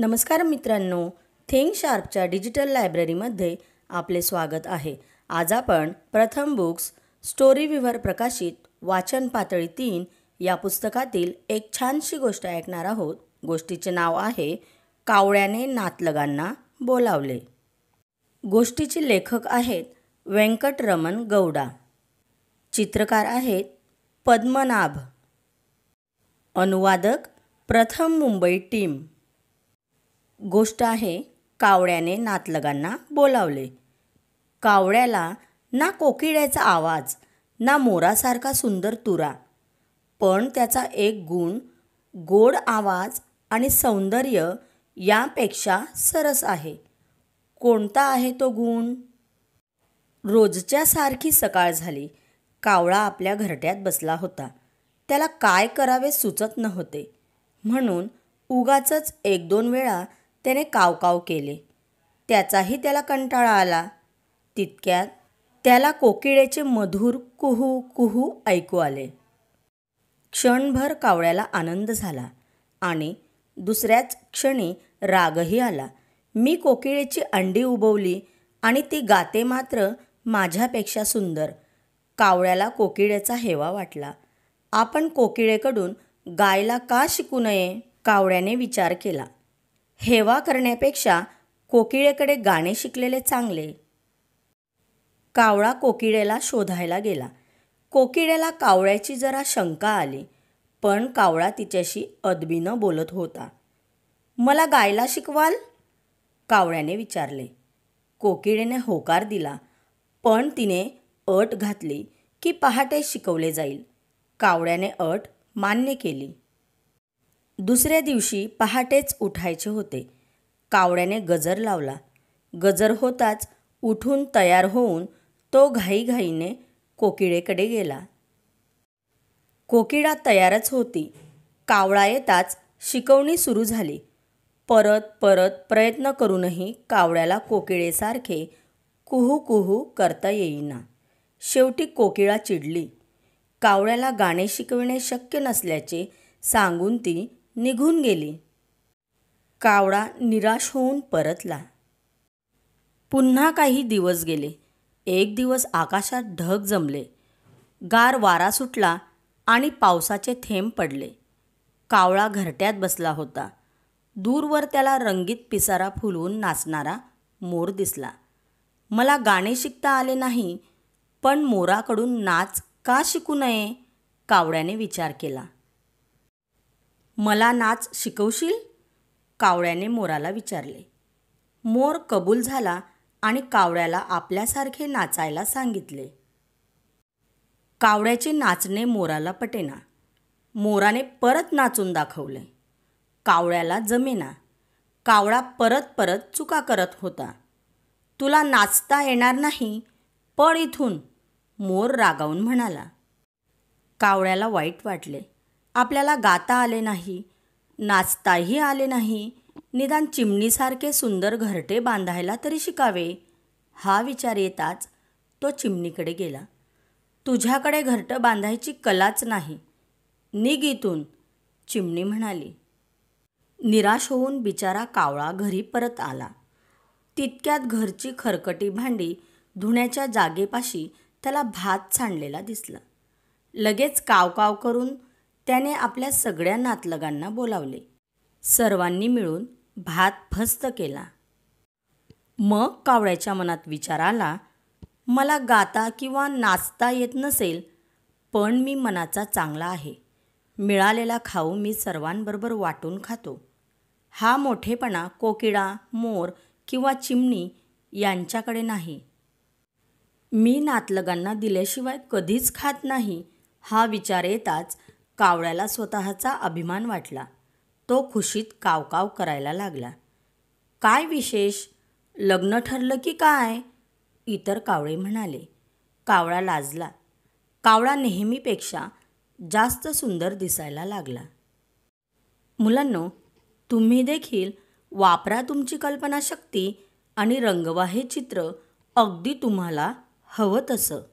नमस्कार मित्रांनो think शार्पच्या digital लायब्ररीमध्ये आपले स्वागत आहे आज आपण प्रथम बुक्स स्टोरी विवर प्रकाशित वाचन पातळी तीन या पुस्तकातील एक छानशी गोष्ट ऐकणार आहोत गोष्टीचे नाव आहे कावळ्याने नातलगांना बोलावले गोष्टीचे लेखक आहेत व्यंकटरमन गौडा चित्रकार आहेत पद्मनाभ अनुवादक प्रथम मुंबई टीम गोष्ट आहे कावड्याने नातलगांना बोलावले कावड्याला ना कोकिड्याचा आवाज ना मोरासारखा सुंदर तुरा पण त्याचा एक गुण गोड आवाज आणि सौंदर्य यापेक्षा सरस आहे कोणता आहे तो गुण रोजच्या सारखी सकाळ झाली कावळा आपल्या घरट्यात बसला होता त्याला काय करावे सुचत नव्हते म्हणून उगाच एक दोन वेळा त्याने कावकाव केले त्याचाही त्याला कंटाळा आला तितक्यात त्याला कोकिळेचे मधुर कुहू कुहू ऐकू आले क्षणभर कावळ्याला आनंद झाला आणि दुसऱ्याच क्षणी रागही आला मी कोकिळेची अंडी उबवली आणि ती गाते मात्र माझ्यापेक्षा सुंदर कावळ्याला कोकिळेचा हेवा वाटला आपण कोकिळेकडून गायला का शिकू नये कावळ्याने विचार केला हेवा करण्यापेक्षा कोकिळेकडे गाणे शिकलेले चांगले कावळा कोकिळेला शोधायला गेला कोकिळेला कावळ्याची जरा शंका आली पण कावळा तिच्याशी अदबीनं बोलत होता मला गायला शिकवाल कावळ्याने विचारले कोकिळेने होकार दिला पण तिने अट घातली की पहाटे शिकवले जाईल कावळ्याने अट मान्य केली दुसऱ्या दिवशी पहाटेच उठायचे होते कावड्याने गजर लावला गजर होताच उठून तयार होऊन तो घाईघाईने कोकिळेकडे गेला कोकिळा तयारच होती कावळा येताच शिकवणी सुरू झाली परत परत प्रयत्न करूनही कावळ्याला कोकिळेसारखे कुहू कुहू करता येईना शेवटी कोकिळा चिडली कावळ्याला गाणे शिकविणे शक्य नसल्याचे सांगून ती निघून गेली कावळा निराश होऊन परतला पुन्हा काही दिवस गेले एक दिवस आकाशात ढग जमले गार वारा सुटला आणि पावसाचे थेंब पडले कावळा घरट्यात बसला होता दूरवर त्याला रंगीत पिसारा फुलवून नाचणारा मोर दिसला मला गाणे शिकता आले नाही पण मोराकडून नाच का शिकू नये कावड्याने विचार केला मला नाच शिकवशील कावळ्याने मोराला विचारले मोर कबूल झाला आणि कावळ्याला आपल्यासारखे नाचायला सांगितले कावळ्याचे नाचणे मोराला पटेना मोराने परत नाचून दाखवले कावळ्याला जमेना कावळा परत परत चुका करत होता तुला नाचता येणार नाही पळ इथून मोर रागावून म्हणाला कावळ्याला वाईट वाटले आपल्याला गाता आले नाही नाचताही आले नाही निदान चिमणीसारखे सुंदर घरटे बांधायला तरी शिकावे हा विचार येताच तो चिमणीकडे गेला तुझ्याकडे घरटं बांधायची कलाच नाही इथून चिमणी म्हणाली निराश होऊन बिचारा कावळा घरी परत आला तितक्यात घरची खरकटी भांडी धुण्याच्या जागेपाशी त्याला भात सांडलेला दिसला लगेच कावकाव करून त्याने आपल्या सगळ्या नातलगांना बोलावले सर्वांनी मिळून भात फस्त केला मग कावळ्याच्या मनात विचार आला मला गाता किंवा नाचता येत नसेल पण मी मनाचा चांगला आहे मिळालेला खाऊ मी सर्वांबरोबर वाटून खातो हा मोठेपणा कोकिडा मोर किंवा चिमणी यांच्याकडे नाही मी नातलगांना दिल्याशिवाय कधीच खात नाही हा विचार येताच कावळ्याला स्वतःचा अभिमान वाटला तो खुशीत कावकाव करायला लागला काय विशेष लग्न ठरलं की काय इतर कावळे म्हणाले कावळा लाजला कावळा नेहमीपेक्षा जास्त सुंदर दिसायला लागला मुलांनो तुम्ही देखील वापरा तुमची कल्पनाशक्ती आणि रंगवा हे चित्र अगदी तुम्हाला हवं तसं